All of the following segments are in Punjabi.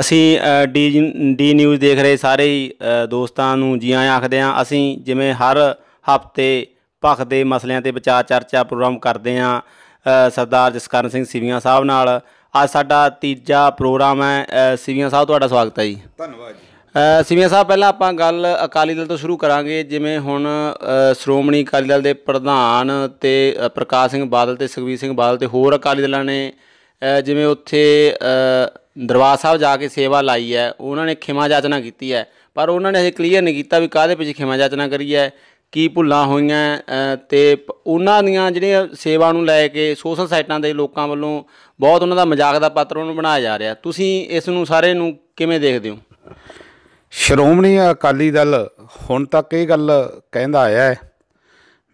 ਅਸੀਂ ਡੀ ਡੀ ਨਿਊਜ਼ ਦੇਖ ਰਹੇ ਸਾਰੇ ਦੋਸਤਾਂ ਨੂੰ ਜੀ ਆਇਆਂ ਆਖਦੇ ਆ ਅਸੀਂ ਜਿਵੇਂ ਹਰ ਹਫਤੇ ਭਖ ਦੇ ਮਸਲਿਆਂ ਤੇ ਵਿਚਾਰ ਚਰਚਾ ਪ੍ਰੋਗਰਾਮ ਕਰਦੇ ਆ ਸਰਦਾਰ ਜਸਕਰਨ ਸਿੰਘ ਸਿਵੀਆਂ ਸਾਹਿਬ ਨਾਲ ਅੱਜ ਸਾਡਾ ਤੀਜਾ ਪ੍ਰੋਗਰਾਮ ਹੈ ਸਿਵੀਆਂ ਸਾਹਿਬ ਤੁਹਾਡਾ ਸਵਾਗਤ ਹੈ ਜੀ ਧੰਨਵਾਦ ਜੀ ਸਿਵੀਆਂ ਸਾਹਿਬ ਪਹਿਲਾਂ ਆਪਾਂ ਗੱਲ ਅਕਾਲੀ ਦਲ ਤੋਂ ਸ਼ੁਰੂ ਕਰਾਂਗੇ ਜਿਵੇਂ ਹੁਣ ਸ਼੍ਰੋਮਣੀ ਅਕਾਲੀ ਦਲ ਦੇ ਪ੍ਰਧਾਨ ਤੇ ਪ੍ਰਕਾਸ਼ ਸਿੰਘ ਬਾਦਲ ਤੇ ਸੁਖਵੀਰ ਸਿੰਘ ਬਾਦਲ ਤੇ ਹੋਰ ਅਕਾਲੀ ਦਲਾਂ ਨੇ ਜਿਵੇਂ ਉੱਥੇ ਦਰਬਾਰ ਸਾਹਿਬ ਜਾ ਕੇ ਸੇਵਾ ਲਾਈ ਹੈ ਉਹਨਾਂ ਨੇ ਖਿਮਾ ਜਾਚਨਾ ਕੀਤੀ ਹੈ ਪਰ ਉਹਨਾਂ ਨੇ ਇਹ ਕਲੀਅਰ ਨਹੀਂ ਕੀਤਾ ਵੀ ਕਾਹਦੇ ਪਿੱਛੇ ਖਿਮਾ ਜਾਚਨਾ ਕਰੀ ਹੈ ਕੀ ਭੁੱਲਾਂ ਹੋਈਆਂ ਤੇ ਉਹਨਾਂ ਦੀਆਂ ਜਿਹੜੀਆਂ ਸੇਵਾ ਨੂੰ ਲੈ ਕੇ ਸੋਸ਼ਲ ਸਾਈਟਾਂ ਦੇ ਲੋਕਾਂ ਵੱਲੋਂ ਬਹੁਤ ਉਹਨਾਂ ਦਾ ਮਜ਼ਾਕ ਦਾ ਪਾਤਰ ਉਹਨੂੰ ਬਣਾਇਆ ਜਾ ਰਿਹਾ ਤੁਸੀਂ ਇਸ ਨੂੰ ਸਾਰੇ ਨੂੰ ਕਿਵੇਂ ਦੇਖਦੇ ਹੋ ਸ਼੍ਰੋਮਣੀ ਅਕਾਲੀ ਦਲ ਹੁਣ ਤੱਕ ਇਹ ਗੱਲ ਕਹਿੰਦਾ ਆਇਆ ਹੈ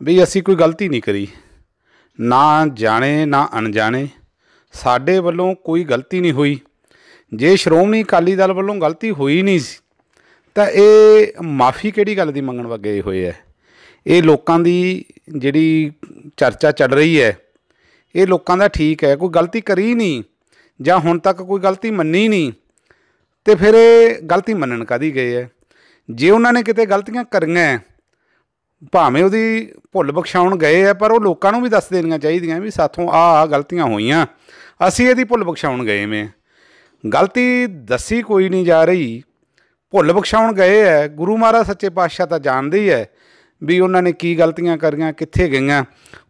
ਵੀ ਅਸੀਂ ਕੋਈ ਗਲਤੀ ਨਹੀਂ ਕਰੀ ਨਾ ਜਾਣੇ ਨਾ ਅਣਜਾਣੇ ਸਾਡੇ ਵੱਲੋਂ ਕੋਈ ਗਲਤੀ ਨਹੀਂ ਹੋਈ ਜੇ ਸ਼੍ਰੋਮਣੀ ਅਕਾਲੀ ਦਲ ਵੱਲੋਂ ਗਲਤੀ ਹੋਈ ਨਹੀਂ ਸੀ ਤਾਂ ਇਹ ਮਾਫੀ ਕਿਹੜੀ ਗੱਲ ਦੀ ਮੰਗਣ ਵਗੇ ਹੋਏ ਐ ਇਹ ਲੋਕਾਂ ਦੀ ਜਿਹੜੀ ਚਰਚਾ ਚੱਲ ਰਹੀ ਹੈ ਇਹ ਲੋਕਾਂ ਦਾ ਠੀਕ ਹੈ ਕੋਈ ਗਲਤੀ ਕਰੀ ਨਹੀਂ ਜਾਂ ਹੁਣ ਤੱਕ ਕੋਈ ਗਲਤੀ ਮੰਨੀ ਨਹੀਂ ਤੇ ਫਿਰ ਇਹ ਗਲਤੀ ਮੰਨਣ ਕਾਦੀ ਗਏ ਐ ਜੇ ਉਹਨਾਂ ਨੇ ਕਿਤੇ ਗਲਤੀਆਂ ਕਰੀਆਂ ਭਾਵੇਂ ਉਹਦੀ ਭੁੱਲ ਬਖਸ਼ਾਉਣ ਗਏ ਐ ਪਰ ਉਹ ਲੋਕਾਂ ਨੂੰ ਵੀ ਦੱਸ ਦੇਣੀਆਂ ਚਾਹੀਦੀਆਂ ਵੀ ਸਾਥੋਂ ਆ ਆ ਗਲਤੀਆਂ ਹੋਈਆਂ ਅਸੀਂ ਇਹਦੀ ਭੁੱਲ ਬਖਸ਼ਾਉਣ ਗਏ ਮੈਂ ਗਲਤੀ ਦੱਸੀ ਕੋਈ ਨਹੀਂ ਜਾ ਰਹੀ ਭੁੱਲ ਬਖਸ਼ਾਉਣ ਗਏ ਐ ਗੁਰੂ ਮਹਾਰਾਜ ਸੱਚੇ ਪਾਤਸ਼ਾਹ ਤਾਂ ਜਾਣਦੇ ਹੀ ਐ ਵੀ ਉਹਨਾਂ ਨੇ ਕੀ ਗਲਤੀਆਂ ਕਰੀਆਂ ਕਿੱਥੇ ਗਈਆਂ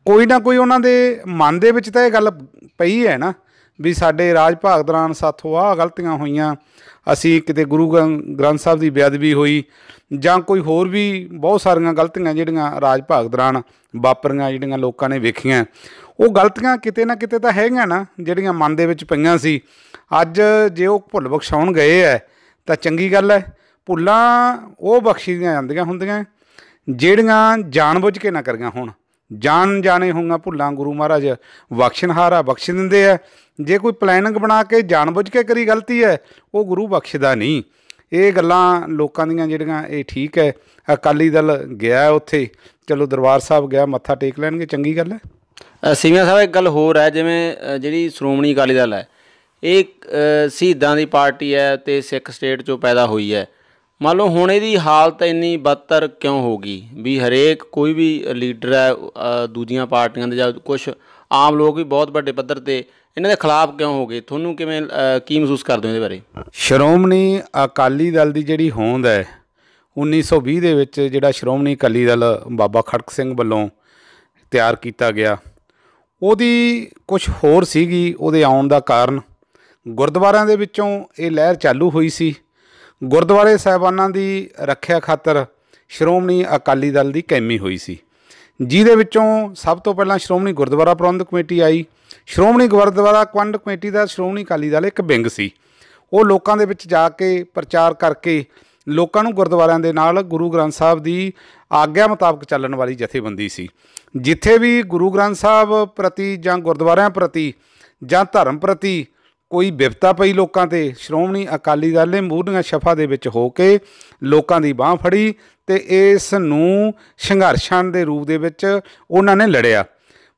ਕੋਈ ਨਾ ਕੋਈ ਉਹਨਾਂ ਦੇ ਮਨ ਦੇ ਵਿੱਚ ਤਾਂ ਇਹ ਗੱਲ ਪਈ ਹੈ ਨਾ ਵੀ ਸਾਡੇ ਰਾਜ ਭਾਗ ਦੌਰਾਨ ਸਾਥੋਂ ਆਹ ਗਲਤੀਆਂ ਹੋਈਆਂ ਅਸੀਂ ਕਿਤੇ ਗੁਰੂ ਗ੍ਰੰਥ ਸਾਹਿਬ ਦੀ ਬੇਅਦਬੀ ਹੋਈ ਜਾਂ ਕੋਈ ਹੋਰ ਵੀ ਬਹੁਤ ਸਾਰੀਆਂ ਗਲਤੀਆਂ ਜਿਹੜੀਆਂ ਰਾਜ ਭਾਗ ਦੌਰਾਨ ਵਾਪਰੀਆਂ ਜਿਹੜੀਆਂ ਲੋਕਾਂ ਨੇ ਵੇਖੀਆਂ ਉਹ ਗਲਤੀਆਂ ਕਿਤੇ ਨਾ ਕਿਤੇ ਤਾਂ ਹੈਗੀਆਂ ਨਾ ਜਿਹੜੀਆਂ ਮਨ ਦੇ ਵਿੱਚ ਪਈਆਂ ਸੀ ਅੱਜ ਜੇ ਉਹ ਭੁੱਲ ਬਖਸ਼ਾਉਣ ਗਏ ਐ ਤਾਂ ਚੰਗੀ ਗੱਲ ਐ ਭੁੱਲਾਂ ਉਹ ਬਖਸ਼ੀਆਂ ਜਾਂਦੀਆਂ ਹੁੰਦੀਆਂ ਜਿਹੜੀਆਂ ਜਾਣਬੁੱਝ ਕੇ ਨਾ ਕਰੀਆਂ ਹੋਣ ਜਾਣ ਜਾਣੇ ਹੋਈਆਂ ਭੁੱਲਾਂ ਗੁਰੂ ਮਹਾਰਾਜ ਬਖਸ਼ਣਹਾਰਾ ਬਖਸ਼ ਦਿੰਦੇ ਐ ਜੇ ਕੋਈ ਪਲੈਨਿੰਗ ਬਣਾ ਕੇ ਜਾਣਬੁੱਝ ਕੇ ਕਰੀ ਗਲਤੀ ਐ ਉਹ ਗੁਰੂ ਬਖਸ਼ਦਾ ਨਹੀਂ ਇਹ ਗੱਲਾਂ ਲੋਕਾਂ ਦੀਆਂ ਜਿਹੜੀਆਂ ਇਹ ਠੀਕ ਐ ਅਕਾਲੀ ਦਲ ਗਿਆ ਉੱਥੇ ਚਲੋ ਦਰਬਾਰ ਸਾਹਿਬ ਗਿਆ ਮੱਥਾ ਟੇਕ ਲੈਣਗੇ ਚੰਗੀ ਗੱਲ ਐ ਸਿੰਘਾ ਸਾਹਿਬ ਇੱਕ ਗੱਲ ਹੋਰ ਹੈ ਜਿਵੇਂ ਜਿਹੜੀ ਸ਼੍ਰੋਮਣੀ ਅਕਾਲੀ ਦਲ ਹੈ ਇਹ ਸਿੱਧਾਂ ਦੀ ਪਾਰਟੀ ਹੈ ਤੇ ਸਿੱਖ ਸਟੇਟ ਚੋਂ ਪੈਦਾ ਹੋਈ ਹੈ ਮੰਨ ਲਓ ਹੁਣ ਇਹਦੀ ਹਾਲਤ ਇੰਨੀ ਬਦਤਰ ਕਿਉਂ ਹੋ ਗਈ ਵੀ ਹਰੇਕ ਕੋਈ ਵੀ ਲੀਡਰ ਹੈ ਦੂਜੀਆਂ ਪਾਰਟੀਆਂ ਦੇ ਜਾਂ ਕੁਝ ਆਮ ਲੋਕ ਵੀ ਬਹੁਤ ਵੱਡੇ ਪੱਧਰ ਤੇ ਇਹਨਾਂ ਦੇ ਖਿਲਾਫ ਕਿਉਂ ਹੋ ਗਏ ਤੁਹਾਨੂੰ ਕਿਵੇਂ ਕੀ ਮਹਿਸੂਸ ਕਰਦੇ ਹੋ ਇਹਦੇ ਬਾਰੇ ਸ਼੍ਰੋਮਣੀ ਅਕਾਲੀ ਦਲ ਦੀ ਜਿਹੜੀ ਹੋਂਦ ਹੈ 1920 ਦੇ ਵਿੱਚ ਜਿਹੜਾ ਸ਼੍ਰੋਮਣੀ ਅਕਾਲੀ ਦਲ ਬਾਬਾ ਖੜਕ ਸਿੰਘ ਵੱਲੋਂ ਤਿਆਰ ਕੀਤਾ ਗਿਆ ਉਹਦੀ ਕੁਝ ਹੋਰ ਸੀਗੀ ਉਹਦੇ ਆਉਣ ਦਾ ਕਾਰਨ ਗੁਰਦੁਆਰਿਆਂ ਦੇ ਵਿੱਚੋਂ ਇਹ ਲਹਿਰ ਚਾਲੂ ਹੋਈ ਸੀ ਗੁਰਦੁਆਰੇ ਸਹਿਬਾਨਾਂ ਦੀ ਰੱਖਿਆ ਖਾਤਰ ਸ਼੍ਰੋਮਣੀ ਅਕਾਲੀ ਦਲ ਦੀ ਕੈਮੀ ਹੋਈ ਸੀ ਜਿਹਦੇ ਵਿੱਚੋਂ ਸਭ ਤੋਂ ਪਹਿਲਾਂ ਸ਼੍ਰੋਮਣੀ ਗੁਰਦੁਆਰਾ ਪ੍ਰਬੰਧਕ ਕਮੇਟੀ ਆਈ ਸ਼੍ਰੋਮਣੀ ਗੁਰਦੁਆਰਾ ਕੰਡ ਕਮੇਟੀ ਦਾ ਸ਼੍ਰੋਮਣੀ ਅਕਾਲੀ ਦਲ ਇੱਕ ਵਿੰਗ ਸੀ ਉਹ ਲੋਕਾਂ ਦੇ ਵਿੱਚ ਜਾ ਕੇ ਪ੍ਰਚਾਰ ਕਰਕੇ ਲੋਕਾਂ ਨੂੰ ਗੁਰਦੁਆਰਿਆਂ ਦੇ ਨਾਲ ਗੁਰੂ ਗ੍ਰੰਥ ਸਾਹਿਬ ਦੀ ਆਗਿਆ ਮੁਤਾਬਕ ਚੱਲਣ ਵਾਲੀ ਜਥੇਬੰਦੀ ਸੀ ਜਿੱਥੇ ਵੀ ਗੁਰੂ ਗ੍ਰੰਥ ਸਾਹਿਬ ਪ੍ਰਤੀ ਜਾਂ ਗੁਰਦੁਆਰਿਆਂ ਪ੍ਰਤੀ ਜਾਂ ਧਰਮ ਪ੍ਰਤੀ ਕੋਈ ਵਿਪਤਾ ਪਈ ਲੋਕਾਂ ਤੇ ਸ਼੍ਰੋਮਣੀ ਅਕਾਲੀ ਦਲ ਨੇ ਮੂਰਨੀਆਂ ਸ਼ਫਾ ਦੇ ਵਿੱਚ ਹੋ ਕੇ ਲੋਕਾਂ ਦੀ ਬਾਹ ਫੜੀ ਤੇ ਇਸ ਨੂੰ ਸੰਘਰਸ਼ਾਂ ਦੇ ਰੂਪ ਦੇ ਵਿੱਚ ਉਹਨਾਂ ਨੇ ਲੜਿਆ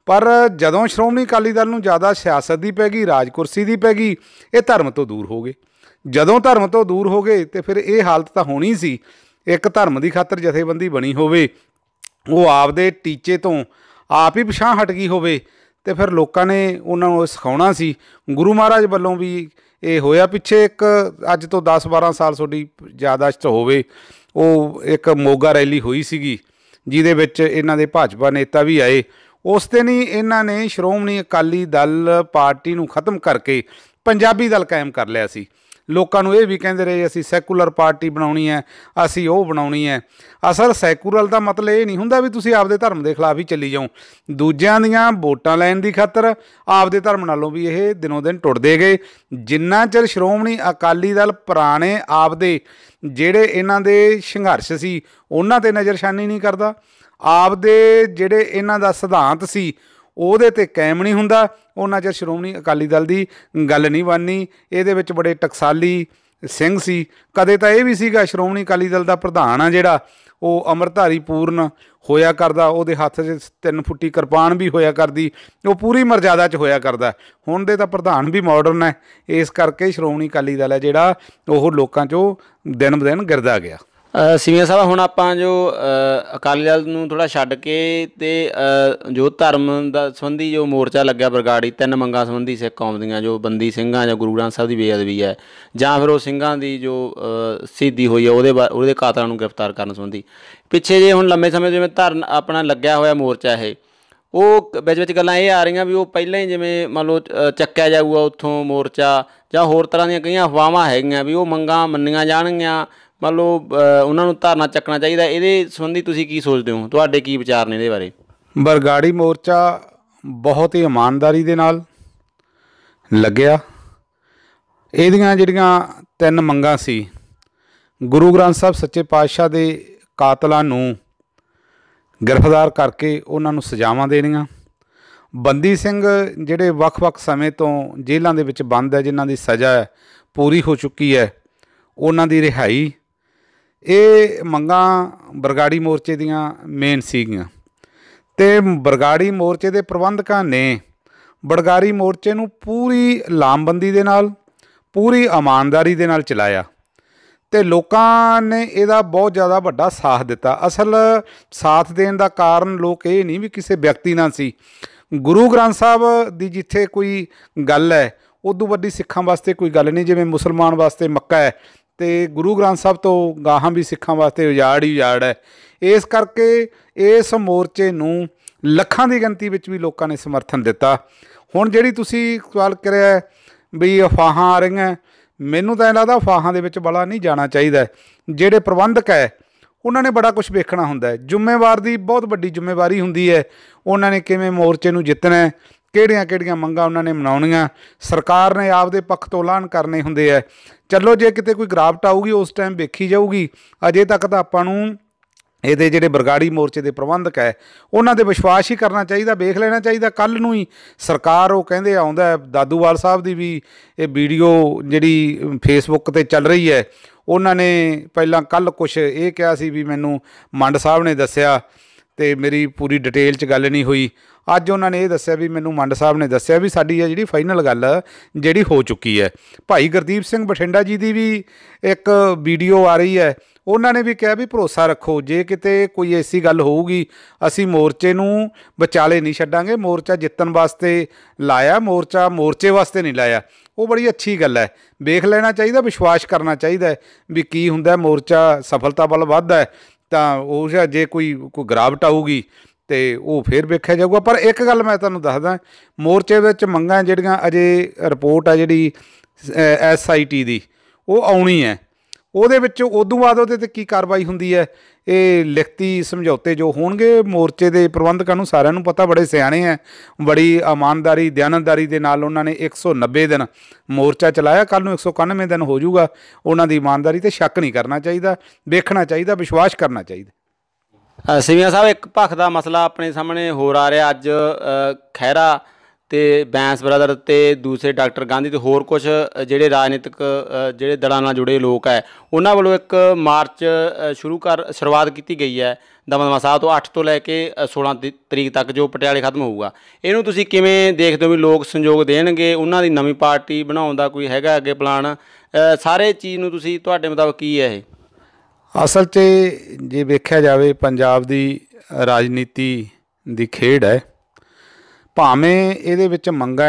ਪਰ ਜਦੋਂ ਸ਼੍ਰੋਮਣੀ ਅਕਾਲੀ ਦਲ ਨੂੰ ਜ਼ਿਆਦਾ ਸਿਆਸਤ ਦੀ ਪੈ ਗਈ ਰਾਜ ਕੁਰਸੀ ਦੀ ਪੈ ਗਈ ਇਹ ਧਰਮ ਤੋਂ ਦੂਰ ਹੋ ਗਏ ਜਦੋਂ ਧਰਮ ਤੋਂ ਦੂਰ ਹੋ ਗਏ ਤੇ ਫਿਰ ਇਹ ਹਾਲਤ ਤਾਂ ਹੋਣੀ ਸੀ ਇੱਕ ਧਰਮ ਦੀ ਖਾਤਰ ਜਥੇਬੰਦੀ ਬਣੀ ਹੋਵੇ ਉਹ ਆਪਦੇ ਟੀਚੇ ਤੋਂ ਆਪ ਹੀ ਪਛਾਹ ਹਟ ਗਈ ਹੋਵੇ ਤੇ ਫਿਰ ਲੋਕਾਂ ਨੇ ਉਹਨਾਂ ਨੂੰ ਸਿਖਾਉਣਾ ਸੀ ਗੁਰੂ ਮਹਾਰਾਜ ਵੱਲੋਂ ਵੀ ਇਹ ਹੋਇਆ ਪਿੱਛੇ ਇੱਕ ਅੱਜ ਤੋਂ 10-12 ਸਾਲ ਤੁਹਾਡੀ ਜਿਆਦਾਸ਼ਤ ਹੋਵੇ ਉਹ ਇੱਕ ਮੋਗਾ ਰੈਲੀ ਹੋਈ ਸੀਗੀ ਜਿਹਦੇ ਵਿੱਚ ਇਹਨਾਂ ਦੇ ਭਾਜਪਾ ਨੇਤਾ ਵੀ ਆਏ ਉਸ ਦਿਨ ਹੀ ਇਹਨਾਂ ਨੇ ਸ਼੍ਰੋਮਣੀ ਅਕਾਲੀ ਦਲ ਪਾਰਟੀ ਨੂੰ ਖਤਮ ਕਰਕੇ ਪੰਜਾਬੀ ਦਲ ਕਾਇਮ ਕਰ ਲਿਆ ਸੀ ਲੋਕਾਂ ਨੂੰ ਇਹ ਵੀ ਕਹਿੰਦੇ ਰਹੇ ਅਸੀਂ ਸੈਕੂਲਰ ਪਾਰਟੀ ਬਣਾਉਣੀ ਹੈ ਅਸੀਂ ਉਹ ਬਣਾਉਣੀ ਹੈ ਅਸਲ ਸੈਕੂਲਰ ਦਾ ਮਤਲਬ ਇਹ ਨਹੀਂ ਹੁੰਦਾ ਵੀ ਤੁਸੀਂ ਆਪਦੇ ਧਰਮ ਦੇ ਖਿਲਾਫ ਹੀ ਚੱਲੀ ਜਾਓ ਦੂਜਿਆਂ ਦੀਆਂ ਵੋਟਾਂ ਲੈਣ ਦੀ ਖਾਤਰ ਆਪਦੇ ਧਰਮ ਨਾਲੋਂ ਵੀ ਇਹ ਦਿਨੋਂ ਦਿਨ ਟੁੱਟਦੇ ਗਏ ਜਿੰਨਾ ਚਿਰ ਸ਼੍ਰੋਮਣੀ ਅਕਾਲੀ ਦਲ ਪੁਰਾਣੇ ਆਪਦੇ ਜਿਹੜੇ ਇਹਨਾਂ ਦੇ ਸੰਘਰਸ਼ ਸੀ ਉਹਨਾਂ ਤੇ ਨਜ਼ਰਸ਼ਾਨੀ ਨਹੀਂ ਕਰਦਾ ਆਪਦੇ ਜਿਹੜੇ ਇਹਨਾਂ ਦਾ ਸਿਧਾਂਤ ਸੀ ਉਹਦੇ ਤੇ ਕਾਇਮ ਨਹੀਂ ਹੁੰਦਾ ਉਹਨਾਂ ਚਿਰ ਸ਼੍ਰੋਮਣੀ ਅਕਾਲੀ ਦਲ ਦੀ ਗੱਲ ਨਹੀਂ ਬਣਨੀ ਇਹਦੇ ਵਿੱਚ ਬੜੇ ਟਕਸਾਲੀ ਸਿੰਘ ਸੀ ਕਦੇ ਤਾਂ ਇਹ ਵੀ ਸੀਗਾ ਸ਼੍ਰੋਮਣੀ ਅਕਾਲੀ ਦਲ ਦਾ ਪ੍ਰਧਾਨ ਆ ਜਿਹੜਾ ਉਹ ਅਮਰਧਾਰੀ ਪੂਰਨ ਹੋਇਆ ਕਰਦਾ ਉਹਦੇ ਹੱਥ 'ਚ ਤਿੰਨ ਫੁੱਟੀ ਕਿਰਪਾਨ ਵੀ ਹੋਇਆ ਕਰਦੀ ਉਹ ਪੂਰੀ ਮਰਜ਼ਾਦਾ 'ਚ ਹੋਇਆ ਕਰਦਾ ਹੁਣ ਦੇ ਤਾਂ ਪ੍ਰਧਾਨ ਵੀ ਮਾਡਰਨ ਹੈ ਇਸ ਕਰਕੇ ਸ਼੍ਰੋਮਣੀ ਅਕਾਲੀ ਦਲ ਹੈ ਜਿਹੜਾ ਉਹ ਲੋਕਾਂ 'ਚੋਂ ਦਿਨ-ਬਦਿਨ ਗਿਰਦਾ ਗਿਆ ਸਿਵੀਆਂ ਸਾਹਿਬ ਹੁਣ ਆਪਾਂ ਜੋ ਅਕਾਲੀ ਦਲ ਨੂੰ ਥੋੜਾ ਛੱਡ ਕੇ ਤੇ ਜੋ ਧਰਮ ਦਾ ਸੰਬੰਧੀ ਜੋ ਮੋਰਚਾ ਲੱਗਿਆ ਬਰਗਾੜੀ ਤਿੰਨ ਮੰਗਾਂ ਸੰਬੰਧੀ ਸਿੱਖ ਕੌਮ ਦੀਆਂ ਜੋ ਬੰਦੀ ਸਿੰਘਾਂ ਜਾਂ ਗੁਰੂ ਗ੍ਰੰਥ ਸਾਹਿਬ ਦੀ ਬੇਅਦਬੀ ਹੈ ਜਾਂ ਫਿਰ ਉਹ ਸਿੰਘਾਂ ਦੀ ਜੋ ਸਿੱਧੀ ਹੋਈ ਹੈ ਉਹਦੇ ਉਹਦੇ ਕਾਤਲਾਂ ਨੂੰ ਗ੍ਰਿਫਤਾਰ ਕਰਨ ਸੰਬੰਧੀ ਪਿੱਛੇ ਜੇ ਹੁਣ ਲੰਮੇ ਸਮੇਂ ਜਿਵੇਂ ਧਰਨ ਆਪਣਾ ਲੱਗਿਆ ਹੋਇਆ ਮੋਰਚਾ ਇਹ ਉਹ ਵਿੱਚ ਵਿੱਚ ਗੱਲਾਂ ਇਹ ਆ ਰਹੀਆਂ ਵੀ ਉਹ ਪਹਿਲਾਂ ਹੀ ਜਿਵੇਂ ਮੰਨ ਲਓ ਚੱਕਿਆ ਜਾਊਗਾ ਉੱਥੋਂ ਮੋਰਚਾ ਜਾਂ ਹੋਰ ਤਰ੍ਹਾਂ ਦੀਆਂ ਕਈਆਂ ਅਫਵਾਹਾਂ ਹੈਗੀਆਂ ਵੀ ਉਹ ਮੰਗਾਂ ਮੰਨੀਆਂ ਜਾਣਗੀਆਂ ਮੰਨ ਲਓ ਉਹਨਾਂ ਨੂੰ ਧਾਰਨਾ ਚੱਕਣਾ ਚਾਹੀਦਾ ਇਹਦੇ ਸੰਬੰਧੀ ਤੁਸੀਂ ਕੀ ਸੋਚਦੇ ਹੋ ਤੁਹਾਡੇ ਕੀ ਵਿਚਾਰ ਨੇ ਇਹਦੇ ਬਾਰੇ ਬਰਗਾੜੀ ਮੋਰਚਾ ਬਹੁਤ ਹੀ ਇਮਾਨਦਾਰੀ ਦੇ ਨਾਲ ਲੱਗਿਆ ਇਹਦੀਆਂ ਜਿਹੜੀਆਂ ਤਿੰਨ ਮੰਗਾਂ ਸੀ ਗੁਰੂ ਗ੍ਰੰਥ ਸਾਹਿਬ ਸੱਚੇ ਪਾਤਸ਼ਾਹ ਦੇ ਕਾਤਲਾਂ ਨੂੰ ਗ੍ਰਿਫਤਾਰ ਕਰਕੇ ਉਹਨਾਂ ਨੂੰ ਸਜ਼ਾਵਾਂ ਦੇਣੀਆਂ ਬੰਦੀ ਸਿੰਘ ਜਿਹੜੇ ਵੱਖ-ਵੱਖ ਸਮੇਂ ਤੋਂ ਜੇਲ੍ਹਾਂ ਦੇ ਵਿੱਚ ਬੰਦ ਹੈ ਜਿਨ੍ਹਾਂ ਦੀ ਸਜ਼ਾ ਪੂਰੀ ਹੋ ਚੁੱਕੀ ਹੈ ਉਹਨਾਂ ਦੀ ਰਿਹਾਈ ਇਹ ਮੰਗਾਂ ਬਰਗਾੜੀ ਮੋਰਚੇ ਦੀਆਂ ਮੇਨ ਸੀਗੀਆਂ ਤੇ ਬਰਗਾੜੀ ਮੋਰਚੇ ਦੇ ਪ੍ਰਬੰਧਕਾਂ ਨੇ ਬਰਗਾੜੀ ਮੋਰਚੇ ਨੂੰ ਪੂਰੀ ਲਾਮਬੰਦੀ ਦੇ ਨਾਲ ਪੂਰੀ ਇਮਾਨਦਾਰੀ ਦੇ ਨਾਲ ਚਲਾਇਆ ਤੇ ਲੋਕਾਂ ਨੇ ਇਹਦਾ ਬਹੁਤ ਜ਼ਿਆਦਾ ਵੱਡਾ ਸਾਥ ਦਿੱਤਾ ਅਸਲ ਸਾਥ ਦੇਣ ਦਾ ਕਾਰਨ ਲੋਕ ਇਹ ਨਹੀਂ ਵੀ ਕਿਸੇ ਵਿਅਕਤੀ ਨਾਲ ਸੀ ਗੁਰੂ ਗ੍ਰੰਥ ਸਾਹਿਬ ਦੀ ਜਿੱਥੇ ਕੋਈ ਗੱਲ ਹੈ ਉਦੋਂ ਵੱਡੀ ਸਿੱਖਾਂ ਵਾਸਤੇ ਕੋਈ ਗੱਲ ਨਹੀਂ ਜਿਵੇਂ ਮੁਸਲਮਾਨ ਵਾਸਤੇ ਮੱਕਾ ਹੈ ਤੇ ਗੁਰੂ ਗ੍ਰੰਥ ਸਾਹਿਬ ਤੋਂ ਗਾਹਾਂ ਵੀ ਸਿੱਖਾਂ ਵਾਸਤੇ ਉਜਾੜ ਹੀ ਉਜਾੜ ਹੈ ਇਸ ਕਰਕੇ ਇਸ ਮੋਰਚੇ ਨੂੰ ਲੱਖਾਂ ਦੀ ਗਿਣਤੀ ਵਿੱਚ ਵੀ ਲੋਕਾਂ ਨੇ ਸਮਰਥਨ ਦਿੱਤਾ ਹੁਣ ਜਿਹੜੀ ਤੁਸੀਂ ਸਵਾਲ ਕਰਿਆ ਵੀ ਅਫਵਾਹਾਂ ਆ ਰਹੀਆਂ ਮੈਨੂੰ ਤਾਂ ਇਹ ਲੱਗਦਾ ਅਫਵਾਹਾਂ ਦੇ ਵਿੱਚ ਬੜਾ ਨਹੀਂ ਜਾਣਾ ਚਾਹੀਦਾ ਜਿਹੜੇ ਪ੍ਰਬੰਧਕ ਹੈ ਉਹਨਾਂ ਨੇ ਬੜਾ ਕੁਝ ਵੇਖਣਾ ਹੁੰਦਾ ਹੈ ਜ਼ਿੰਮੇਵਾਰ ਦੀ ਬਹੁਤ ਵੱਡੀ ਜ਼ਿੰਮੇਵਾਰੀ ਹੁੰਦੀ ਹੈ ਉਹਨਾਂ ਨੇ ਕਿਵੇਂ ਮੋਰਚੇ ਨੂੰ ਜਿੱਤਣਾ ਹੈ ਕਿਹੜੀਆਂ-ਕਿਹੜੀਆਂ ਮੰਗਾਂ ਉਹਨਾਂ ਨੇ ਮਨਾਉਣੀਆਂ ਸਰਕਾਰ ਨੇ ਆਪਦੇ ਪੱਖ ਤੋਂ ਐਲਾਨ ਕਰਨੇ ਹੁੰਦੇ ਐ ਚਲੋ ਜੇ ਕਿਤੇ ਕੋਈ ਗਰਾਫਟ ਆਊਗੀ ਉਸ ਟਾਈਮ ਵੇਖੀ ਜਾਊਗੀ ਅਜੇ ਤੱਕ ਤਾਂ ਆਪਾਂ ਨੂੰ ਇਹਦੇ ਜਿਹੜੇ ਬਰਗਾੜੀ ਮੋਰਚੇ ਦੇ ਪ੍ਰਬੰਧਕ ਹੈ ਉਹਨਾਂ ਦੇ ਵਿਸ਼ਵਾਸ ਹੀ ਕਰਨਾ ਚਾਹੀਦਾ ਵੇਖ ਲੈਣਾ ਚਾਹੀਦਾ ਕੱਲ ਨੂੰ ਹੀ ਸਰਕਾਰ ਉਹ ਕਹਿੰਦੇ ਆਉਂਦਾ ਦਾਦੂਵਾਲ ਸਾਹਿਬ ਦੀ ਵੀ ਇਹ ਵੀਡੀਓ ਜਿਹੜੀ ਫੇਸਬੁੱਕ ਤੇ ਚੱਲ ਰਹੀ ਹੈ ਉਹਨਾਂ ਨੇ ਪਹਿਲਾਂ ਕੱਲ ਕੁਝ ਇਹ ਕਿਹਾ ਸੀ ਵੀ ਮੈਨੂੰ ਮੰਡ ਸਾਹਿਬ ਨੇ ਦੱਸਿਆ ਤੇ ਮੇਰੀ ਪੂਰੀ ਡਿਟੇਲ 'ਚ ਗੱਲ ਨਹੀਂ ਹੋਈ ਅੱਜ ਉਹਨਾਂ ਨੇ ਇਹ ਦੱਸਿਆ ਵੀ ਮੈਨੂੰ ਮੰਡ ਸਾਹਿਬ ਨੇ ਦੱਸਿਆ ਵੀ ਸਾਡੀ ਇਹ ਜਿਹੜੀ ਫਾਈਨਲ ਗੱਲ ਜਿਹੜੀ ਹੋ ਚੁੱਕੀ ਹੈ ਭਾਈ ਗੁਰਦੀਪ ਸਿੰਘ ਬਠਿੰਡਾ ਜੀ ਦੀ ਵੀ ਇੱਕ ਵੀਡੀਓ ਆ ਰਹੀ ਹੈ ਉਹਨਾਂ ਨੇ ਵੀ ਕਿਹਾ ਵੀ ਭਰੋਸਾ ਰੱਖੋ ਜੇ ਕਿਤੇ ਕੋਈ ਐਸੀ ਗੱਲ ਹੋਊਗੀ ਅਸੀਂ ਮੋਰਚੇ ਨੂੰ ਵਿਚਾਲੇ ਨਹੀਂ ਛੱਡਾਂਗੇ ਮੋਰਚਾ ਜਿੱਤਣ ਵਾਸਤੇ ਲਾਇਆ ਮੋਰਚਾ ਮੋਰਚੇ ਵਾਸਤੇ ਨਹੀਂ ਲਾਇਆ ਉਹ ਬੜੀ ਅੱਛੀ ਗੱਲ ਹੈ ਵੇਖ ਲੈਣਾ ਚਾਹੀਦਾ ਵਿਸ਼ਵਾਸ ਕਰਨਾ ਚਾਹੀਦਾ ਵੀ ਕੀ ਹੁੰਦਾ ਮੋਰਚਾ ਸਫਲਤਾ ਵੱਲ ਵੱਧਦਾ ਹੈ ਤਾਂ ਉਹ ਜਾਂ ਜੇ ਕੋਈ ਕੋਈ ਗਰਾਵਟ ਆਊਗੀ ਤੇ ਉਹ ਫੇਰ ਵੇਖਿਆ ਜਾਊਗਾ ਪਰ ਇੱਕ ਗੱਲ ਮੈਂ ਤੁਹਾਨੂੰ ਦੱਸਦਾ ਮੋਰਚੇ ਵਿੱਚ ਮੰਗਾਂ ਜਿਹੜੀਆਂ ਅਜੇ ਰਿਪੋਰਟ ਆ ਜਿਹੜੀ ਐਸਆਈਟੀ ਦੀ ਉਹ ਆਉਣੀ ਹੈ ਉਹਦੇ ਵਿੱਚ ਉਦੋਂ ਬਾਅਦ ਉਹਦੇ ਤੇ ਕੀ ਕਾਰਵਾਈ ਹੁੰਦੀ ਹੈ ਇਹ ਲਿਖਤੀ ਸਮਝੌਤੇ ਜੋ ਹੋਣਗੇ ਮੋਰਚੇ ਦੇ ਪ੍ਰਬੰਧਕਾਂ ਨੂੰ ਸਾਰਿਆਂ ਨੂੰ ਪਤਾ ਬੜੇ ਸਿਆਣੇ ਐ ਬੜੀ ਇਮਾਨਦਾਰੀ ਦਿਆਨਤਦਾਰੀ ਦੇ ਨਾਲ ਉਹਨਾਂ ਨੇ 190 ਦਿਨ ਮੋਰਚਾ ਚਲਾਇਆ ਕੱਲ ਨੂੰ 191 ਦਿਨ ਹੋ ਜਾਊਗਾ ਉਹਨਾਂ ਦੀ ਇਮਾਨਦਾਰੀ ਤੇ ਸ਼ੱਕ ਨਹੀਂ ਕਰਨਾ ਚਾਹੀਦਾ ਵੇਖਣਾ ਚਾਹੀਦਾ ਵਿਸ਼ਵਾਸ ਕਰਨਾ ਚਾਹੀਦਾ ਸਿਵਿਆ ਸਾਹਿਬ ਇੱਕ ਭਖ ਦਾ ਮਸਲਾ ਆਪਣੇ ਸਾਹਮਣੇ ਹੋਰ ਆ ਰਿਹਾ ਅੱਜ ਖੈਰਾ ਤੇ ਬੈਂਸ ਬ੍ਰਦਰ ਤੇ ਦੂਸਰੇ ਡਾਕਟਰ ਗਾਂਧੀ ਤੇ ਹੋਰ ਕੁਝ ਜਿਹੜੇ ਰਾਜਨੀਤਿਕ ਜਿਹੜੇ ਦੜਾਂ ਨਾਲ ਜੁੜੇ ਲੋਕ ਹੈ ਉਹਨਾਂ ਵੱਲੋਂ ਇੱਕ ਮਾਰਚ ਸ਼ੁਰੂ ਕਰ ਸ਼ੁਰੂਆਤ ਕੀਤੀ ਗਈ ਹੈ ਦਮਦਮਾ ਸਾਹਿਬ ਤੋਂ 8 ਤੋਂ ਲੈ ਕੇ 16 ਤਰੀਕ ਤੱਕ ਜੋ ਪਟਿਆਲੇ ਖਤਮ ਹੋਊਗਾ ਇਹਨੂੰ ਤੁਸੀਂ ਕਿਵੇਂ ਦੇਖਦੇ ਹੋ ਵੀ ਲੋਕ ਸੰਯੋਗ ਦੇਣਗੇ ਉਹਨਾਂ ਦੀ ਨਵੀਂ ਪਾਰਟੀ ਬਣਾਉਣ ਦਾ ਕੋਈ ਹੈਗਾ ਅੱਗੇ ਪਲਾਨ ਸਾਰੇ ਚੀਜ਼ ਨੂੰ ਤੁਸੀਂ ਤੁਹਾਡੇ ਮੁਤਾਬਕ ਕੀ ਹੈ ਇਹ ਅਸਲ 'ਚ ਜੇ ਵੇਖਿਆ ਜਾਵੇ ਪੰਜਾਬ ਦੀ ਰਾਜਨੀਤੀ ਦੀ ਖੇਡ ਹੈ ਭਾਵੇਂ ਇਹਦੇ ਵਿੱਚ ਮੰਗਾ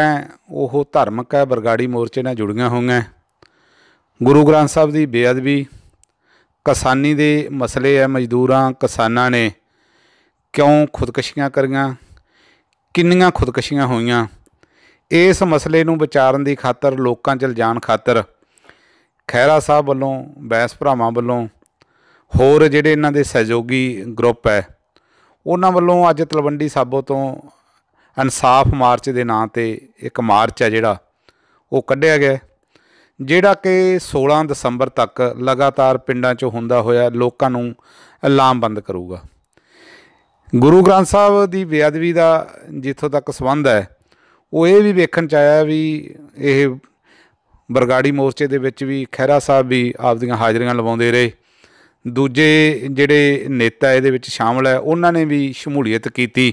ਉਹ ਧਾਰਮਿਕ ਹੈ ਬਰਗਾੜੀ ਮੋਰਚੇ ਨਾਲ ਜੁੜੀਆਂ ਹੋਈਆਂ ਗੁਰੂ ਗ੍ਰੰਥ ਸਾਹਿਬ ਦੀ ਬੇਅਦਬੀ ਕਿਸਾਨੀ ਦੇ ਮਸਲੇ ਹੈ ਮਜ਼ਦੂਰਾਂ ਕਿਸਾਨਾਂ ਨੇ ਕਿਉਂ ਖੁਦਕਸ਼ੀਆਂ ਕਰੀਆਂ ਕਿੰਨੀਆਂ ਖੁਦਕਸ਼ੀਆਂ ਹੋਈਆਂ ਇਸ ਮਸਲੇ ਨੂੰ ਵਿਚਾਰਨ ਦੀ ਖਾਤਰ ਲੋਕਾਂ 'ਚ ਜਾਣ ਖਾਤਰ ਖੈਰਾ ਸਾਹਿਬ ਵੱਲੋਂ ਬੈਸ ਭਰਾਵਾਂ ਵੱਲੋਂ ਹੋਰ ਜਿਹੜੇ ਇਹਨਾਂ ਦੇ ਸਹਿਯੋਗੀ ਗਰੁੱਪ ਹੈ ਉਹਨਾਂ ਵੱਲੋਂ ਅੱਜ ਤਲਵੰਡੀ ਸਾਬੋ ਤੋਂ ਇਨਸਾਫ ਮਾਰਚ ਦੇ ਨਾਂ ਤੇ ਇੱਕ ਮਾਰਚ ਹੈ ਜਿਹੜਾ ਉਹ ਕੱਢਿਆ ਗਿਆ ਜਿਹੜਾ ਕਿ 16 ਦਸੰਬਰ ਤੱਕ ਲਗਾਤਾਰ ਪਿੰਡਾਂ 'ਚ ਹੁੰਦਾ ਹੋਇਆ ਲੋਕਾਂ ਨੂੰ ਬੰਦ ਕਰੂਗਾ ਗੁਰੂ ਗ੍ਰੰਥ ਸਾਹਿਬ ਦੀ ਬੇਅਦਬੀ ਦਾ ਜਿੱਥੋਂ ਤੱਕ ਸੰਬੰਧ ਹੈ ਉਹ ਇਹ ਵੀ ਵੇਖਣ ਚ ਆਇਆ ਵੀ ਇਹ ਬਰਗਾੜੀ ਮੋਰਚੇ ਦੇ ਵਿੱਚ ਵੀ ਖੈਰਾ ਸਾਹਿਬ ਵੀ ਆਪਦੀਆਂ ਹਾਜ਼ਰੀਆਂ ਲਵਾਉਂਦੇ ਰਹੇ ਦੂਜੇ ਜਿਹੜੇ ਨੇਤਾ ਇਹਦੇ ਵਿੱਚ ਸ਼ਾਮਲ ਹੈ ਉਹਨਾਂ ਨੇ ਵੀ ਸ਼ਮੂਲੀਅਤ ਕੀਤੀ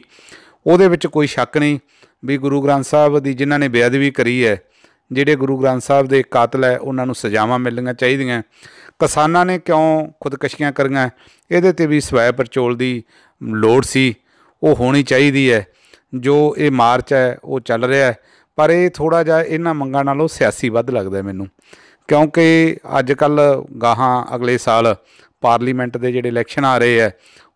ਉਹਦੇ ਵਿੱਚ ਕੋਈ ਸ਼ੱਕ ਨਹੀਂ ਵੀ ਗੁਰੂ ਗ੍ਰੰਥ ਸਾਹਿਬ ਦੀ ਜਿਨ੍ਹਾਂ ਨੇ ਬੇਅਦਬੀ ਕਰੀ ਹੈ ਜਿਹੜੇ ਗੁਰੂ ਗ੍ਰੰਥ ਸਾਹਿਬ ਦੇ ਕਾਤਲ ਹੈ ਉਹਨਾਂ ਨੂੰ ਸਜ਼ਾਵਾਂ ਮਿਲਣੀਆਂ ਚਾਹੀਦੀਆਂ ਕਿਸਾਨਾਂ ਨੇ ਕਿਉਂ ਖੁਦਕਸ਼ੀਆਂ ਕਰੀਆਂ ਇਹਦੇ ਤੇ ਵੀ ਸਵੈ ਪਰਚੋਲ ਦੀ ਲੋੜ ਸੀ ਉਹ ਹੋਣੀ ਚਾਹੀਦੀ ਹੈ ਜੋ ਇਹ ਮਾਰਚ ਹੈ ਉਹ ਚੱਲ ਰਿਹਾ ਹੈ ਪਰ ਇਹ ਥੋੜਾ ਜਿਹਾ ਇਹਨਾਂ ਮੰਗਾਂ ਨਾਲੋਂ ਸਿਆਸੀ ਵੱਧ ਲੱਗਦਾ ਮੈਨੂੰ ਕਿਉਂਕਿ ਅੱਜ ਕੱਲ ਗਾਹਾਂ ਅਗਲੇ ਸਾਲ ਪਾਰਲੀਮੈਂਟ ਦੇ ਜਿਹੜੇ ਇਲੈਕਸ਼ਨ ਆ ਰਹੇ ਐ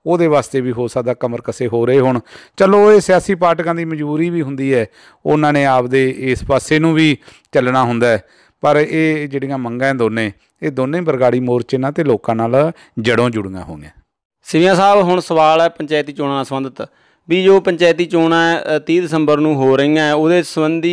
ਉਹਦੇ ਵਾਸਤੇ ਵੀ ਹੋ ਸਕਦਾ ਕਮਰ ਕਸੇ ਹੋ ਰਹੇ ਹੋਣ ਚਲੋ ਇਹ ਸਿਆਸੀ ਪਾਰਟੀਆਂ ਦੀ ਮਜਬੂਰੀ ਵੀ ਹੁੰਦੀ ਹੈ ਉਹਨਾਂ ਨੇ ਆਪਦੇ ਇਸ ਪਾਸੇ ਨੂੰ ਵੀ ਚੱਲਣਾ ਹੁੰਦਾ ਹੈ ਪਰ ਇਹ ਜਿਹੜੀਆਂ ਮੰਗਾਂ ਦੋਨੇ ਇਹ ਦੋਨੇ ਬਰਗਾੜੀ ਮੋਰਚੇ ਨਾਲ ਤੇ ਲੋਕਾਂ ਨਾਲ ਜੜੋਂ ਜੁੜੀਆਂ ਹੋਈਆਂ ਸਿਵਿਆ ਸਾਹਿਬ ਹੁਣ ਸਵਾਲ ਹੈ ਪੰਚਾਇਤੀ ਚੋਣਾਂ ਨਾਲ ਸੰਬੰਧਿਤ ਵੀ ਜੋ ਪੰਚਾਇਤੀ ਚੋਣਾਂ 30 ਦਸੰਬਰ ਨੂੰ ਹੋ ਰਹੀਆਂ ਉਹਦੇ ਸੰਬੰਧੀ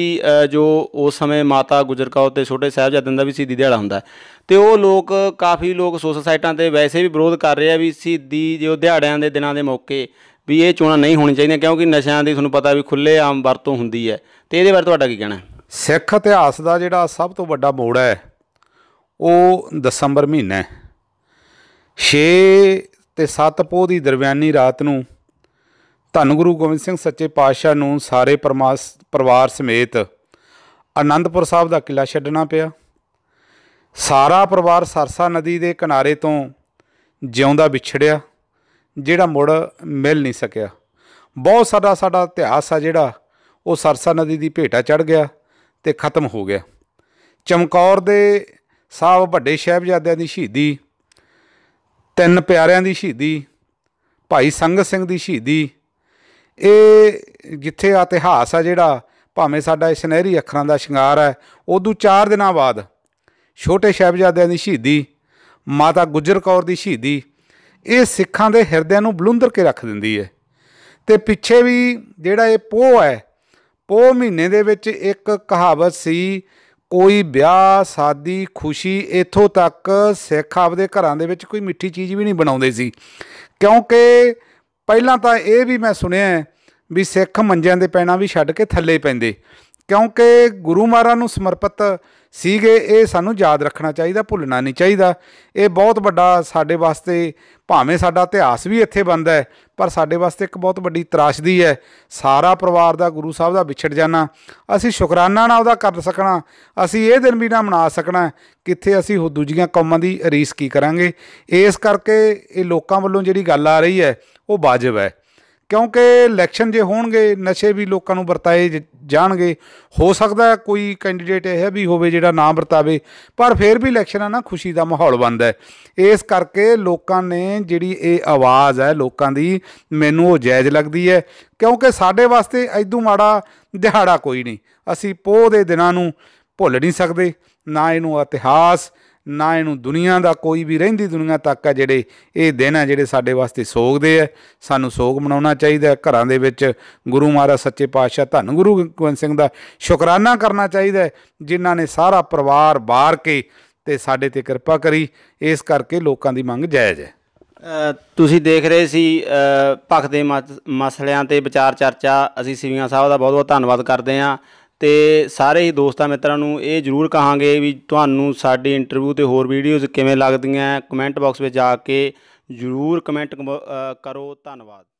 ਜੋ ਉਸ ਸਮੇਂ ਮਾਤਾ ਗੁਜਰ ਕੌਰ ਤੇ ਛੋਟੇ ਸਾਹਿਬਜ਼ਾਦਿਆਂ ਦਾ ਵੀ ਸੀਦੀ ਦਿਹਾੜਾ ਹੁੰਦਾ ਤੇ ਉਹ ਲੋਕ ਕਾਫੀ ਲੋਕ ਸੋਸ਼ਲ ਸਾਈਟਾਂ ਤੇ ਵੈਸੇ ਵੀ ਵਿਰੋਧ ਕਰ ਰਹੇ ਆ ਵੀ ਸੀਦੀ ਜੋ ਦਿਹਾੜਿਆਂ ਦੇ ਦਿਨਾਂ ਦੇ ਮੌਕੇ ਵੀ ਇਹ ਚੋਣਾਂ ਨਹੀਂ ਹੋਣੀ ਚਾਹੀਦੀਆਂ ਕਿਉਂਕਿ ਨਸ਼ਿਆਂ ਦੀ ਤੁਹਾਨੂੰ ਪਤਾ ਵੀ ਖੁੱਲੇ ਆਮ ਵਰਤੋਂ ਹੁੰਦੀ ਹੈ ਤੇ ਇਹਦੇ ਬਾਰੇ ਤੁਹਾਡਾ ਕੀ ਕਹਿਣਾ ਹੈ ਸਿੱਖ ਇਤਿਹਾਸ ਦਾ ਜਿਹੜਾ ਸਭ ਤੋਂ ਵੱਡਾ ਮੋੜ ਹੈ ਉਹ ਦਸੰਬਰ ਮਹੀਨਾ ਹੈ 6 ਤੇ 7 ਪੋਹ ਦੀ ਦਰਮਿਆਨੀ ਰਾਤ ਨੂੰ ਧੰਨ ਗੁਰੂ ਗੋਬਿੰਦ ਸਿੰਘ ਸੱਚੇ ਪਾਤਸ਼ਾਹ ਨੂੰ ਸਾਰੇ ਪਰਿਵਾਰ ਸਮੇਤ ਆਨੰਦਪੁਰ ਸਾਹਿਬ ਦਾ ਕਿਲਾ ਛੱਡਣਾ ਪਿਆ ਸਾਰਾ ਪਰਿਵਾਰ ਸਰਸਾ ਨਦੀ ਦੇ ਕਿਨਾਰੇ ਤੋਂ ਜਿਉਂਦਾ ਵਿਛੜਿਆ ਜਿਹੜਾ ਮੁੜ ਮਿਲ ਨਹੀਂ ਸਕਿਆ ਬਹੁਤ ਸਾਡਾ ਸਾਡਾ ਇਤਿਹਾਸ ਆ ਜਿਹੜਾ ਉਹ ਸਰਸਾ ਨਦੀ ਦੀ ਭੇਟਾ ਚੜ ਗਿਆ ਤੇ ਖਤਮ ਹੋ ਗਿਆ ਚਮਕੌਰ ਦੇ ਸਾਹਿਬ ਵੱਡੇ ਸਹਿਬਜ਼ਾਦਿਆਂ ਦੀ ਸ਼ਹੀਦੀ ਤਿੰਨ ਪਿਆਰਿਆਂ ਦੀ ਸ਼ਹੀਦੀ ਭਾਈ ਸੰਗਤ ਸਿੰਘ ਦੀ ਸ਼ਹੀਦੀ ਇਹ ਜਿੱਥੇ ਆ ਇਤਿਹਾਸ ਆ ਜਿਹੜਾ ਭਾਵੇਂ ਸਾਡਾ ਸੁਨਹਿਰੀ ਅੱਖਰਾਂ ਦਾ ਸ਼ਿੰਗਾਰ ਹੈ ਉਦੋਂ ਚਾਰ ਦਿਨਾਂ ਬਾਅਦ ਛੋਟੇ ਸ਼ਹਿਬਜ਼ਾਦਿਆਂ ਦੀ ਸ਼ਹੀਦੀ ਮਾਤਾ ਗੁਜਰ ਕੌਰ ਦੀ ਸ਼ਹੀਦੀ ਇਹ ਸਿੱਖਾਂ ਦੇ ਹਿਰਦਿਆਂ ਨੂੰ ਬਲੁੰਦਰ ਕੇ ਰੱਖ ਦਿੰਦੀ ਹੈ ਤੇ ਪਿੱਛੇ ਵੀ ਜਿਹੜਾ ਇਹ ਪੋਹ ਹੈ ਪੋਹ ਮਹੀਨੇ ਦੇ ਵਿੱਚ ਇੱਕ ਕਹਾਵਤ ਸੀ ਕੋਈ ਵਿਆਹ ਸਾਦੀ ਖੁਸ਼ੀ ਇਥੋਂ ਤੱਕ ਸਿੱਖ ਆਪਦੇ ਘਰਾਂ ਦੇ ਵਿੱਚ ਕੋਈ ਮਿੱਠੀ ਚੀਜ਼ ਵੀ ਨਹੀਂ ਬਣਾਉਂਦੇ ਸੀ ਕਿਉਂਕਿ ਪਹਿਲਾਂ ਤਾਂ ਇਹ ਵੀ ਮੈਂ ਸੁਣਿਆ ਵੀ ਸਿੱਖ ਮੰਜਿਆਂ ਦੇ ਪੈਣਾ ਵੀ ਛੱਡ ਕੇ ਥੱਲੇ ਪੈਂਦੇ ਕਿਉਂਕਿ ਗੁਰੂ ਮਹਾਰਾਜ ਨੂੰ ਸਮਰਪਿਤ ਸੀਗੇ ਇਹ ਸਾਨੂੰ ਯਾਦ ਰੱਖਣਾ ਚਾਹੀਦਾ ਭੁੱਲਣਾ ਨਹੀਂ ਚਾਹੀਦਾ ਇਹ ਬਹੁਤ ਵੱਡਾ ਸਾਡੇ ਵਾਸਤੇ ਭਾਵੇਂ ਸਾਡਾ ਇਤਿਹਾਸ ਵੀ ਇੱਥੇ ਬੰਦਾ ਹੈ ਪਰ ਸਾਡੇ ਵਾਸਤੇ ਇੱਕ ਬਹੁਤ ਵੱਡੀ ਤਰਾਸ਼ਦੀ ਹੈ ਸਾਰਾ ਪਰਿਵਾਰ ਦਾ ਗੁਰੂ ਸਾਹਿਬ ਦਾ ਵਿਛੜ ਜਾਣਾ ਅਸੀਂ ਸ਼ੁਕਰਾਨਾ ਨਾਲ ਉਹਦਾ ਕਰ ਸਕਣਾ ਅਸੀਂ ਇਹ ਦਿਨ ਵੀ ਨਾ ਮਨਾ ਸਕਣਾ ਕਿੱਥੇ ਅਸੀਂ ਹੋ ਦੂਜੀਆਂ ਕੌਮਾਂ ਦੀ ਰੀਸ ਕੀ ਕਰਾਂਗੇ ਇਸ ਕਰਕੇ ਇਹ ਲੋਕਾਂ ਵੱਲੋਂ ਜਿਹੜੀ ਗੱਲ ਆ ਰਹੀ ਹੈ ਉਹ ਵਾਜਬ ਹੈ ਕਿਉਂਕਿ ਇਲੈਕਸ਼ਨ ਜੇ ਹੋਣਗੇ ਨਸ਼ੇ ਵੀ ਲੋਕਾਂ ਨੂੰ ਵਰਤਾਏ ਜਾਣਗੇ ਹੋ ਸਕਦਾ ਕੋਈ ਕੈਂਡੀਡੇਟ ਇਹ ਵੀ ਹੋਵੇ ਜਿਹੜਾ ਨਾਮ ਵਰਤਾਵੇ ਪਰ ਫਿਰ ਵੀ ਇਲੈਕਸ਼ਨ ਆ ਨਾ ਖੁਸ਼ੀ ਦਾ ਮਾਹੌਲ ਬਣਦਾ ਹੈ ਇਸ ਕਰਕੇ ਲੋਕਾਂ ਨੇ ਜਿਹੜੀ ਇਹ ਆਵਾਜ਼ ਹੈ ਲੋਕਾਂ ਦੀ ਮੈਨੂੰ ਉਹ ਜਾਇਜ਼ ਲੱਗਦੀ ਹੈ ਕਿਉਂਕਿ ਸਾਡੇ ਵਾਸਤੇ ਐਦੂ ਮਾੜਾ ਦਿਹਾੜਾ ਕੋਈ ਨਹੀਂ ਅਸੀਂ ਪੋਹ ਦੇ ਦਿਨਾਂ ਨੂੰ ਭੁੱਲ ਨਹੀਂ ਸਕਦੇ ਨਾ ਇਹਨੂੰ ਇਤਿਹਾਸ ਨਾ ਇਹਨੂੰ ਦੁਨੀਆ ਦਾ ਕੋਈ ਵੀ ਰਹਿੰਦੀ ਦੁਨੀਆ ਤੱਕ ਆ ਜਿਹੜੇ ਇਹ ਦਿਨ ਆ ਜਿਹੜੇ ਸਾਡੇ ਵਾਸਤੇ ਸੋਗ ਦੇ ਆ ਸਾਨੂੰ ਸੋਗ ਮਨਾਉਣਾ ਚਾਹੀਦਾ ਘਰਾਂ ਦੇ ਵਿੱਚ ਗੁਰੂ ਮਹਾਰਾ ਸੱਚੇ ਪਾਤਸ਼ਾਹ ਧੰਨ ਗੁਰੂ ਗੋਬਿੰਦ ਸਿੰਘ ਦਾ ਸ਼ੁਕਰਾਨਾ ਕਰਨਾ ਚਾਹੀਦਾ ਜਿਨ੍ਹਾਂ ਨੇ ਸਾਰਾ ਪਰਿਵਾਰ ਬਾਰ ਕੇ ਤੇ ਸਾਡੇ ਤੇ ਕਿਰਪਾ ਕਰੀ ਇਸ ਕਰਕੇ ਲੋਕਾਂ ਦੀ ਮੰਗ ਜਾਇਜ਼ ਹੈ ਤੁਸੀਂ ਦੇਖ ਰਹੇ ਸੀ ਭਖ ਦੇ ਮਸਲਿਆਂ ਤੇ ਵਿਚਾਰ ਚਰਚਾ ਅਸੀਂ ਸਿਵੀਆਂ ਸਾਹਿਬ ਦਾ ਬਹੁਤ ਬਹੁਤ ਧੰਨਵਾਦ ਕਰਦੇ ਹਾਂ ਤੇ ਸਾਰੇ ਹੀ ਦੋਸਤਾਂ ਮਿੱਤਰਾਂ ਨੂੰ ਇਹ ਜ਼ਰੂਰ ਕਹਾਂਗੇ ਵੀ ਤੁਹਾਨੂੰ ਸਾਡੀ ਇੰਟਰਵਿਊ ਤੇ ਹੋਰ ਵੀਡੀਓਜ਼ ਕਿਵੇਂ ਲੱਗਦੀਆਂ ਕਮੈਂਟ ਬਾਕਸ ਵਿੱਚ ਜਾ ਕੇ ਜ਼ਰੂਰ ਕਮੈਂਟ ਕਰੋ ਧੰਨਵਾਦ